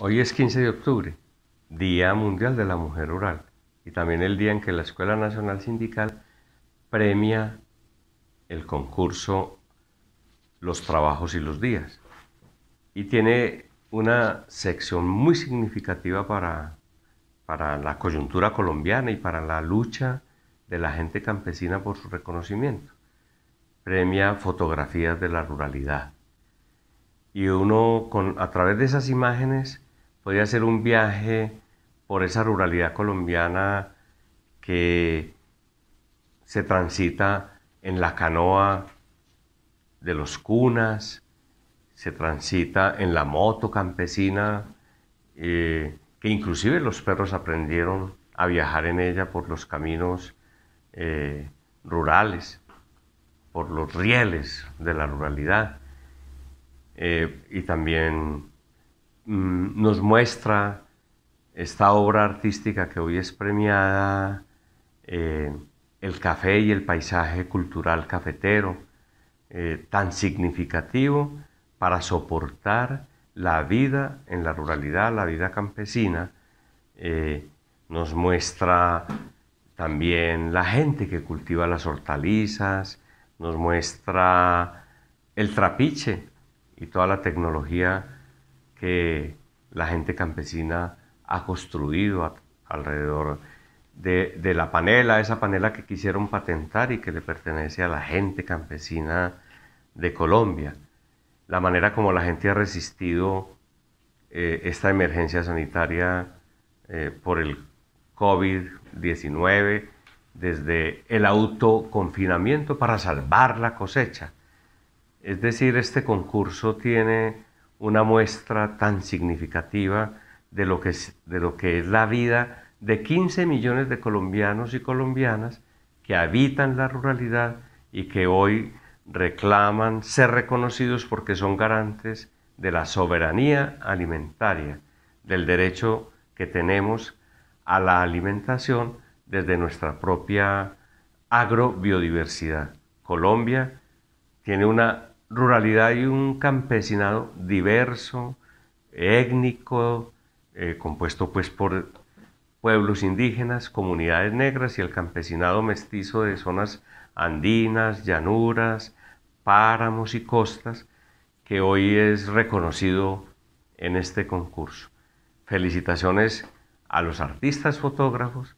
Hoy es 15 de octubre, Día Mundial de la Mujer Rural, y también el día en que la Escuela Nacional Sindical premia el concurso Los Trabajos y los Días. Y tiene una sección muy significativa para, para la coyuntura colombiana y para la lucha de la gente campesina por su reconocimiento. Premia fotografías de la ruralidad. Y uno con, a través de esas imágenes podría ser un viaje por esa ruralidad colombiana que se transita en la canoa de los cunas, se transita en la moto campesina, eh, que inclusive los perros aprendieron a viajar en ella por los caminos eh, rurales, por los rieles de la ruralidad, eh, y también Mm, nos muestra esta obra artística que hoy es premiada, eh, el café y el paisaje cultural cafetero, eh, tan significativo para soportar la vida en la ruralidad, la vida campesina, eh, nos muestra también la gente que cultiva las hortalizas, nos muestra el trapiche y toda la tecnología que la gente campesina ha construido alrededor de, la panela, esa panela que quisieron patentar y que le pertenece a la gente campesina de Colombia. La manera como la gente ha resistido eh, esta emergencia sanitaria eh, por el COVID-19 desde el autoconfinamiento para salvar la cosecha. Es decir, este concurso tiene una muestra tan significativa de lo que es, de lo que es la vida de 15 millones de colombianos y colombianas que habitan la ruralidad y que hoy reclaman ser reconocidos porque son garantes de la soberanía alimentaria, del derecho que tenemos a la alimentación desde nuestra propia agrobiodiversidad. Colombia tiene una ruralidad y un campesinado diverso, étnico, eh, compuesto pues por pueblos indígenas, comunidades negras y el campesinado mestizo de zonas andinas, llanuras, páramos y costas, que hoy es reconocido en este concurso. Felicitaciones a los artistas fotógrafos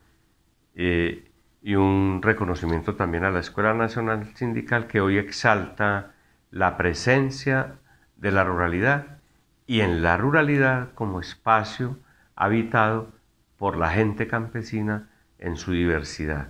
eh, y un reconocimiento también a la Escuela Nacional Sindical que hoy exalta la presencia de la ruralidad y en la ruralidad como espacio habitado por la gente campesina en su diversidad.